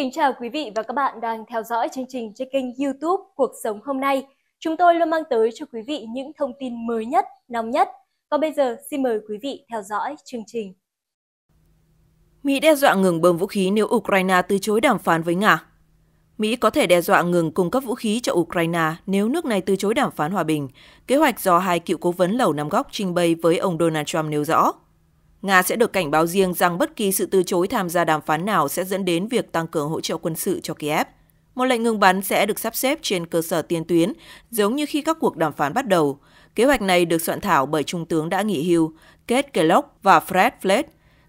kính chào quý vị và các bạn đang theo dõi chương trình trên kênh YouTube Cuộc sống hôm nay. Chúng tôi luôn mang tới cho quý vị những thông tin mới nhất, nóng nhất. Còn bây giờ xin mời quý vị theo dõi chương trình. Mỹ đe dọa ngừng bơm vũ khí nếu Ukraine từ chối đàm phán với Nga. Mỹ có thể đe dọa ngừng cung cấp vũ khí cho Ukraine nếu nước này từ chối đàm phán hòa bình, kế hoạch do hai cựu cố vấn Lầu Năm Góc trình bày với ông Donald Trump nêu rõ. Nga sẽ được cảnh báo riêng rằng bất kỳ sự từ chối tham gia đàm phán nào sẽ dẫn đến việc tăng cường hỗ trợ quân sự cho Kiev. Một lệnh ngừng bắn sẽ được sắp xếp trên cơ sở tiền tuyến, giống như khi các cuộc đàm phán bắt đầu. Kế hoạch này được soạn thảo bởi Trung tướng đã nghỉ hưu Kate Kellogg và Fred Flett.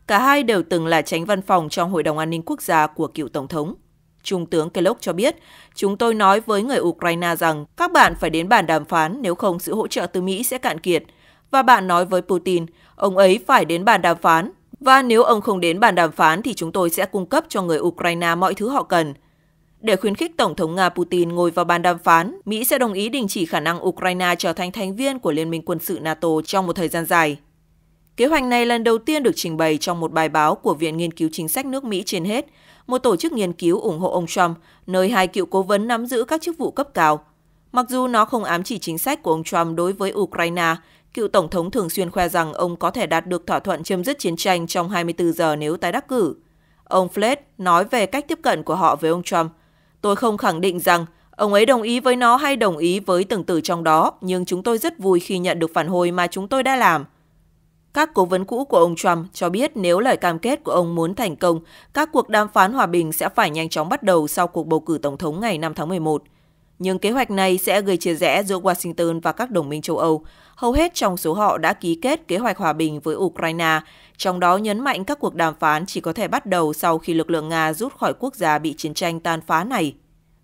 Cả hai đều từng là tránh văn phòng trong Hội đồng An ninh Quốc gia của cựu Tổng thống. Trung tướng Kellogg cho biết, chúng tôi nói với người Ukraine rằng các bạn phải đến bàn đàm phán nếu không sự hỗ trợ từ Mỹ sẽ cạn kiệt – và bạn nói với Putin, ông ấy phải đến bàn đàm phán. Và nếu ông không đến bàn đàm phán thì chúng tôi sẽ cung cấp cho người Ukraine mọi thứ họ cần. Để khuyến khích Tổng thống Nga Putin ngồi vào bàn đàm phán, Mỹ sẽ đồng ý đình chỉ khả năng Ukraine trở thành thành viên của Liên minh quân sự NATO trong một thời gian dài. Kế hoạch này lần đầu tiên được trình bày trong một bài báo của Viện Nghiên cứu Chính sách nước Mỹ trên hết, một tổ chức nghiên cứu ủng hộ ông Trump, nơi hai cựu cố vấn nắm giữ các chức vụ cấp cao. Mặc dù nó không ám chỉ chính sách của ông Trump đối với Ukraine, Cựu Tổng thống thường xuyên khoe rằng ông có thể đạt được thỏa thuận chấm dứt chiến tranh trong 24 giờ nếu tái đắc cử. Ông Flett nói về cách tiếp cận của họ với ông Trump. Tôi không khẳng định rằng ông ấy đồng ý với nó hay đồng ý với từng từ trong đó, nhưng chúng tôi rất vui khi nhận được phản hồi mà chúng tôi đã làm. Các cố vấn cũ của ông Trump cho biết nếu lời cam kết của ông muốn thành công, các cuộc đàm phán hòa bình sẽ phải nhanh chóng bắt đầu sau cuộc bầu cử tổng thống ngày 5 tháng 11. Nhưng kế hoạch này sẽ gây chia rẽ giữa Washington và các đồng minh châu Âu. Hầu hết trong số họ đã ký kết kế hoạch hòa bình với Ukraine, trong đó nhấn mạnh các cuộc đàm phán chỉ có thể bắt đầu sau khi lực lượng Nga rút khỏi quốc gia bị chiến tranh tan phá này.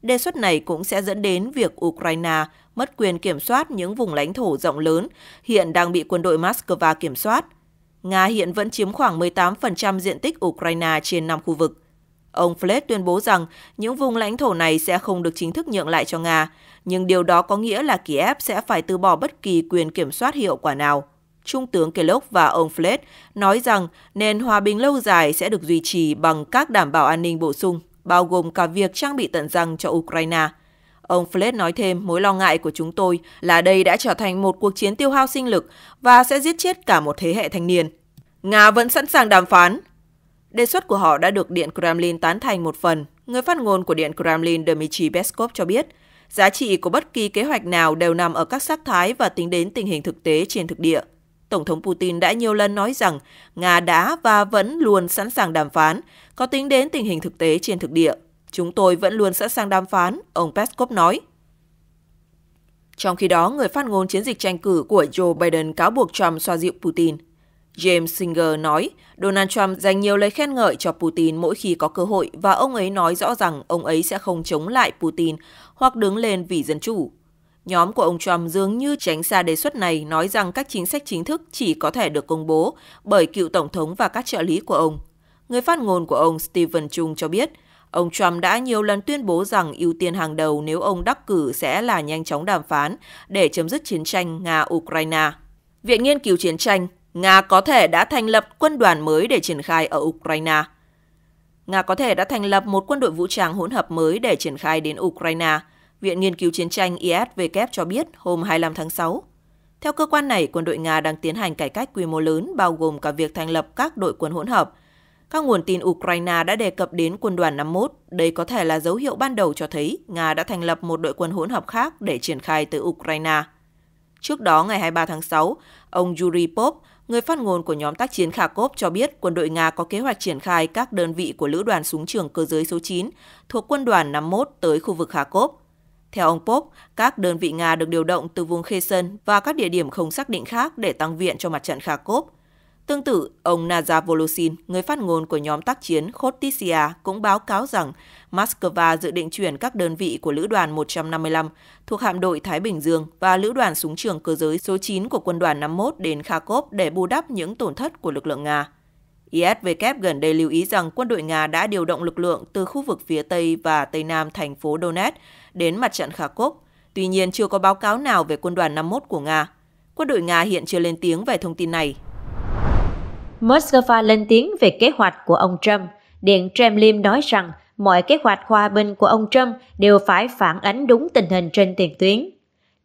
Đề xuất này cũng sẽ dẫn đến việc Ukraine mất quyền kiểm soát những vùng lãnh thổ rộng lớn hiện đang bị quân đội Moscow kiểm soát. Nga hiện vẫn chiếm khoảng 18% diện tích Ukraine trên năm khu vực. Ông Flett tuyên bố rằng những vùng lãnh thổ này sẽ không được chính thức nhượng lại cho Nga, nhưng điều đó có nghĩa là Kiev sẽ phải từ bỏ bất kỳ quyền kiểm soát hiệu quả nào. Trung tướng Kellogg và ông Flett nói rằng nền hòa bình lâu dài sẽ được duy trì bằng các đảm bảo an ninh bổ sung, bao gồm cả việc trang bị tận răng cho Ukraine. Ông Flett nói thêm, mối lo ngại của chúng tôi là đây đã trở thành một cuộc chiến tiêu hao sinh lực và sẽ giết chết cả một thế hệ thanh niên. Nga vẫn sẵn sàng đàm phán, Đề xuất của họ đã được Điện Kremlin tán thành một phần. Người phát ngôn của Điện Kremlin Dmitry Peskov cho biết, giá trị của bất kỳ kế hoạch nào đều nằm ở các sắc thái và tính đến tình hình thực tế trên thực địa. Tổng thống Putin đã nhiều lần nói rằng Nga đã và vẫn luôn sẵn sàng đàm phán, có tính đến tình hình thực tế trên thực địa. Chúng tôi vẫn luôn sẵn sàng đàm phán, ông Peskov nói. Trong khi đó, người phát ngôn chiến dịch tranh cử của Joe Biden cáo buộc Trump xoa dịu Putin. James Singer nói, Donald Trump dành nhiều lời khen ngợi cho Putin mỗi khi có cơ hội và ông ấy nói rõ rằng ông ấy sẽ không chống lại Putin hoặc đứng lên vì dân chủ. Nhóm của ông Trump dường như tránh xa đề xuất này nói rằng các chính sách chính thức chỉ có thể được công bố bởi cựu tổng thống và các trợ lý của ông. Người phát ngôn của ông Stephen Chung cho biết, ông Trump đã nhiều lần tuyên bố rằng ưu tiên hàng đầu nếu ông đắc cử sẽ là nhanh chóng đàm phán để chấm dứt chiến tranh Nga-Ukraine. Viện Nghiên cứu Chiến tranh Nga có thể đã thành lập quân đoàn mới để triển khai ở Ukraine. Nga có thể đã thành lập một quân đội vũ trang hỗn hợp mới để triển khai đến Ukraine, Viện Nghiên cứu Chiến tranh ISW cho biết hôm 25 tháng 6. Theo cơ quan này, quân đội Nga đang tiến hành cải cách quy mô lớn bao gồm cả việc thành lập các đội quân hỗn hợp. Các nguồn tin Ukraine đã đề cập đến quân đoàn 51, đây có thể là dấu hiệu ban đầu cho thấy Nga đã thành lập một đội quân hỗn hợp khác để triển khai tới Ukraine. Trước đó, ngày 23 tháng 6, ông Yuri Pop, Người phát ngôn của nhóm tác chiến Kharkov cho biết quân đội Nga có kế hoạch triển khai các đơn vị của lữ đoàn súng trường cơ giới số 9 thuộc quân đoàn 51 tới khu vực Kharkov. Theo ông Pop, các đơn vị Nga được điều động từ vùng Kherson và các địa điểm không xác định khác để tăng viện cho mặt trận Kharkov, Tương tự, ông Naza Volosin, người phát ngôn của nhóm tác chiến Khotisia, cũng báo cáo rằng Moscow dự định chuyển các đơn vị của Lữ đoàn 155 thuộc hạm đội Thái Bình Dương và Lữ đoàn súng trường cơ giới số 9 của quân đoàn 51 đến Kharkov để bù đắp những tổn thất của lực lượng Nga. ISVK gần đây lưu ý rằng quân đội Nga đã điều động lực lượng từ khu vực phía Tây và Tây Nam thành phố Donetsk đến mặt trận Kharkov, tuy nhiên chưa có báo cáo nào về quân đoàn 51 của Nga. Quân đội Nga hiện chưa lên tiếng về thông tin này. Moscow lên tiếng về kế hoạch của ông Trump. Điện Kremlin nói rằng mọi kế hoạch hòa bình của ông Trump đều phải phản ánh đúng tình hình trên tiền tuyến.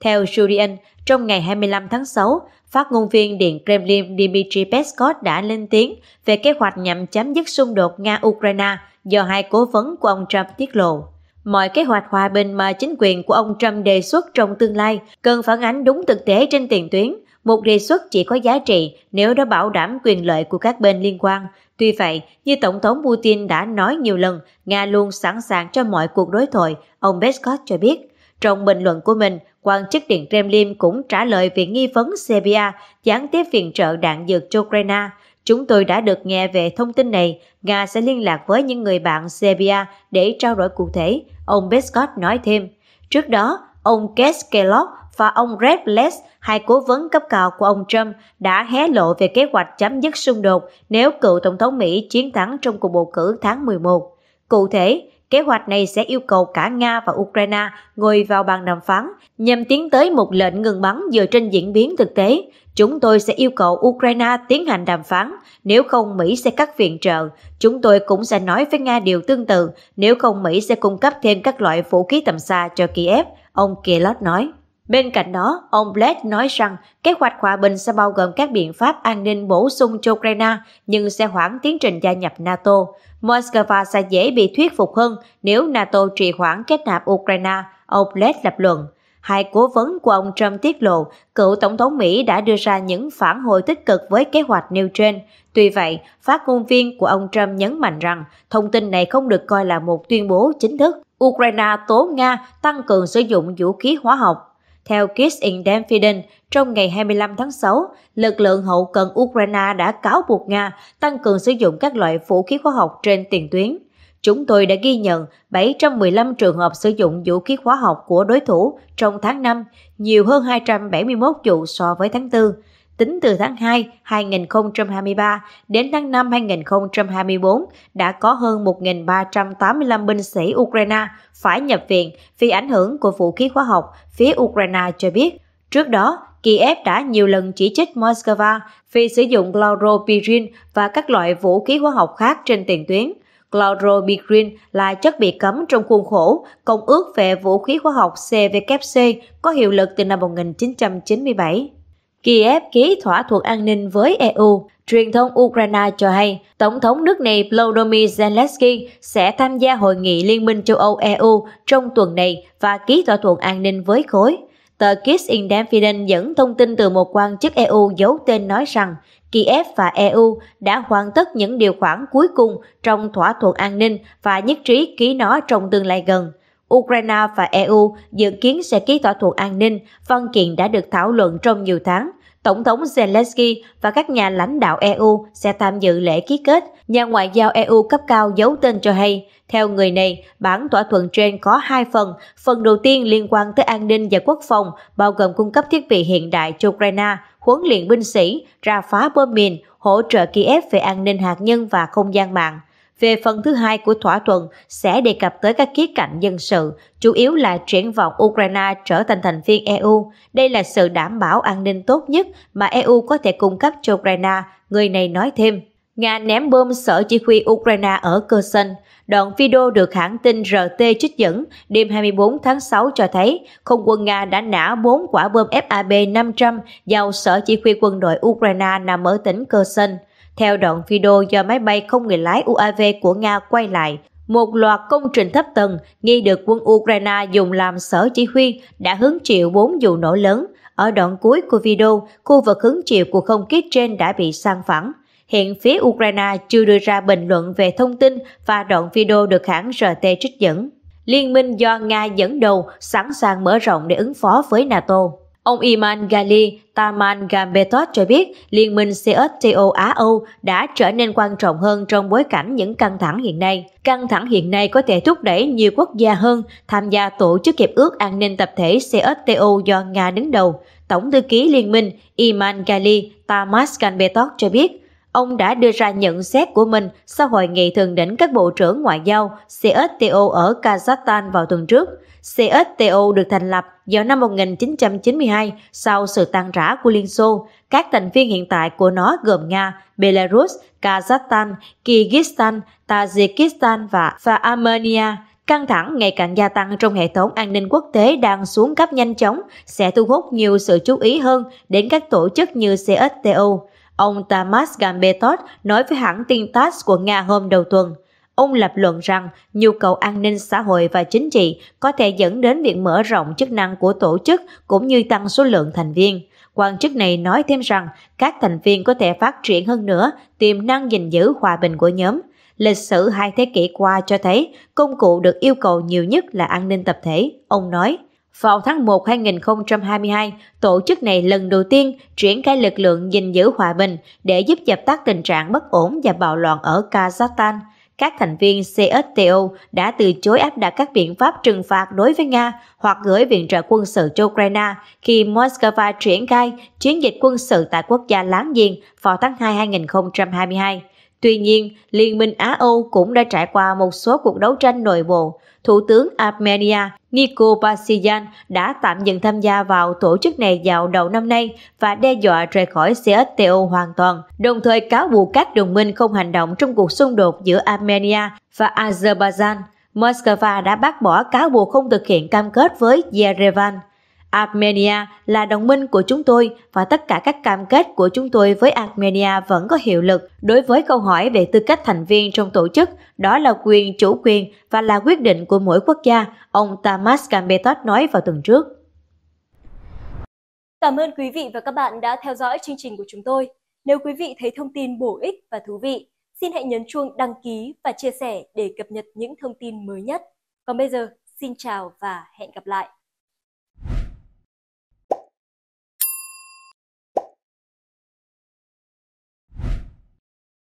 Theo Julian, trong ngày 25 tháng 6, phát ngôn viên Điện Kremlin Dmitry Peskov đã lên tiếng về kế hoạch nhằm chấm dứt xung đột Nga-Ukraine do hai cố vấn của ông Trump tiết lộ. Mọi kế hoạch hòa bình mà chính quyền của ông Trump đề xuất trong tương lai cần phản ánh đúng thực tế trên tiền tuyến, một đề xuất chỉ có giá trị nếu đã bảo đảm quyền lợi của các bên liên quan. Tuy vậy, như Tổng thống Putin đã nói nhiều lần, Nga luôn sẵn sàng cho mọi cuộc đối thoại, ông Peskov cho biết. Trong bình luận của mình, quan chức Điện Kremlin cũng trả lời về nghi vấn Serbia gián tiếp viện trợ đạn dược cho Ukraine. Chúng tôi đã được nghe về thông tin này, Nga sẽ liên lạc với những người bạn Serbia để trao đổi cụ thể, ông Peskov nói thêm. Trước đó, Ông Kes Kellogg và ông Red Bless, hai cố vấn cấp cao của ông Trump, đã hé lộ về kế hoạch chấm dứt xung đột nếu cựu Tổng thống Mỹ chiến thắng trong cuộc bầu cử tháng 11. Cụ thể, kế hoạch này sẽ yêu cầu cả Nga và Ukraine ngồi vào bàn đàm phán nhằm tiến tới một lệnh ngừng bắn dựa trên diễn biến thực tế. Chúng tôi sẽ yêu cầu Ukraine tiến hành đàm phán, nếu không Mỹ sẽ cắt viện trợ. Chúng tôi cũng sẽ nói với Nga điều tương tự, nếu không Mỹ sẽ cung cấp thêm các loại vũ khí tầm xa cho Kiev Ông Kellogg nói. Bên cạnh đó, ông Bled nói rằng kế hoạch hòa bình sẽ bao gồm các biện pháp an ninh bổ sung cho Ukraine nhưng sẽ hoãn tiến trình gia nhập NATO. Moscow sẽ dễ bị thuyết phục hơn nếu NATO trì hoãn kết nạp Ukraine, ông Bled lập luận. Hai cố vấn của ông Trump tiết lộ cựu Tổng thống Mỹ đã đưa ra những phản hồi tích cực với kế hoạch nêu trên. Tuy vậy, phát ngôn viên của ông Trump nhấn mạnh rằng thông tin này không được coi là một tuyên bố chính thức Ukraine tố Nga tăng cường sử dụng vũ khí hóa học. Theo Kiss in Demfiden, trong ngày 25 tháng 6, lực lượng hậu cần Ukraine đã cáo buộc Nga tăng cường sử dụng các loại vũ khí hóa học trên tiền tuyến. Chúng tôi đã ghi nhận 715 trường hợp sử dụng vũ khí hóa học của đối thủ trong tháng 5, nhiều hơn 271 vụ so với tháng 4 tính từ tháng 2 2023 đến tháng 5 2024 đã có hơn 1.385 binh sĩ Ukraine phải nhập viện vì ảnh hưởng của vũ khí hóa học, phía Ukraine cho biết. Trước đó, Kiev đã nhiều lần chỉ trích Moscow vì sử dụng chloropirin và các loại vũ khí hóa học khác trên tiền tuyến. Chloropirin là chất bị cấm trong khuôn khổ Công ước về vũ khí hóa học CVKC có hiệu lực từ năm 1997. Kiev ký thỏa thuận an ninh với EU. Truyền thông Ukraine cho hay, Tổng thống nước này Volodymyr Zelensky sẽ tham gia hội nghị Liên minh châu Âu-EU trong tuần này và ký thỏa thuận an ninh với khối. Tờ Kiss Independent dẫn thông tin từ một quan chức EU giấu tên nói rằng Kiev và EU đã hoàn tất những điều khoản cuối cùng trong thỏa thuận an ninh và nhất trí ký nó trong tương lai gần. Ukraine và EU dự kiến sẽ ký thỏa thuận an ninh, văn kiện đã được thảo luận trong nhiều tháng. Tổng thống Zelensky và các nhà lãnh đạo EU sẽ tham dự lễ ký kết. Nhà ngoại giao EU cấp cao giấu tên cho hay, theo người này, bản thỏa thuận trên có hai phần. Phần đầu tiên liên quan tới an ninh và quốc phòng, bao gồm cung cấp thiết bị hiện đại cho Ukraine, huấn luyện binh sĩ, ra phá bom mìn, hỗ trợ Kiev về an ninh hạt nhân và không gian mạng. Về phần thứ hai của thỏa thuận sẽ đề cập tới các khía cạnh dân sự, chủ yếu là triển vọng Ukraine trở thành thành viên EU. Đây là sự đảm bảo an ninh tốt nhất mà EU có thể cung cấp cho Ukraine, người này nói thêm. Nga ném bom sở chỉ huy Ukraine ở Kherson. Đoạn video được hãng tin RT trích dẫn đêm 24 tháng 6 cho thấy không quân Nga đã nã 4 quả bom FAB-500 vào sở chỉ huy quân đội Ukraine nằm ở tỉnh Kherson. Theo đoạn video do máy bay không người lái UAV của Nga quay lại, một loạt công trình thấp tầng nghi được quân Ukraine dùng làm sở chỉ huy đã hứng chịu 4 vụ nổ lớn. Ở đoạn cuối của video, khu vực hứng chịu của không khí trên đã bị sang phẳng. Hiện phía Ukraine chưa đưa ra bình luận về thông tin và đoạn video được hãng RT trích dẫn. Liên minh do Nga dẫn đầu sẵn sàng mở rộng để ứng phó với NATO. Ông Iman Gali Taman Gambetot cho biết Liên minh CSTO Á-Âu đã trở nên quan trọng hơn trong bối cảnh những căng thẳng hiện nay. Căng thẳng hiện nay có thể thúc đẩy nhiều quốc gia hơn tham gia Tổ chức Hiệp ước An ninh Tập thể CSTO do Nga đứng đầu. Tổng thư ký Liên minh Iman Gali Tamas Gambetot cho biết Ông đã đưa ra nhận xét của mình sau hội nghị thượng đỉnh các bộ trưởng ngoại giao CSTO ở Kazakhstan vào tuần trước – CSTO được thành lập vào năm 1992 sau sự tan rã của Liên Xô. Các thành viên hiện tại của nó gồm Nga, Belarus, Kazakhstan, Kyrgyzstan, Tajikistan và, Armenia. Căng thẳng ngày càng gia tăng trong hệ thống an ninh quốc tế đang xuống cấp nhanh chóng sẽ thu hút nhiều sự chú ý hơn đến các tổ chức như CSTO. Ông Tamas Gambetot nói với hãng tin TASS của Nga hôm đầu tuần. Ông lập luận rằng nhu cầu an ninh xã hội và chính trị có thể dẫn đến việc mở rộng chức năng của tổ chức cũng như tăng số lượng thành viên. Quan chức này nói thêm rằng các thành viên có thể phát triển hơn nữa tiềm năng gìn giữ hòa bình của nhóm. Lịch sử hai thế kỷ qua cho thấy công cụ được yêu cầu nhiều nhất là an ninh tập thể, ông nói. Vào tháng 1 2022, tổ chức này lần đầu tiên triển khai lực lượng gìn giữ hòa bình để giúp dập tắt tình trạng bất ổn và bạo loạn ở Kazakhstan – các thành viên CSTO đã từ chối áp đặt các biện pháp trừng phạt đối với Nga hoặc gửi viện trợ quân sự cho Ukraine khi Moscow triển khai chiến dịch quân sự tại quốc gia láng giềng vào tháng 2 2022. Tuy nhiên, Liên minh Á-Âu cũng đã trải qua một số cuộc đấu tranh nội bộ. Thủ tướng Armenia Nikol Pashinyan đã tạm dừng tham gia vào tổ chức này vào đầu năm nay và đe dọa rời khỏi CSTO hoàn toàn, đồng thời cáo buộc các đồng minh không hành động trong cuộc xung đột giữa Armenia và Azerbaijan. Moscow đã bác bỏ cáo buộc không thực hiện cam kết với Yerevan. Armenia là đồng minh của chúng tôi và tất cả các cam kết của chúng tôi với Armenia vẫn có hiệu lực. Đối với câu hỏi về tư cách thành viên trong tổ chức, đó là quyền chủ quyền và là quyết định của mỗi quốc gia, ông Tamas Gambetot nói vào tuần trước. Cảm ơn quý vị và các bạn đã theo dõi chương trình của chúng tôi. Nếu quý vị thấy thông tin bổ ích và thú vị, xin hãy nhấn chuông đăng ký và chia sẻ để cập nhật những thông tin mới nhất. Còn bây giờ, xin chào và hẹn gặp lại!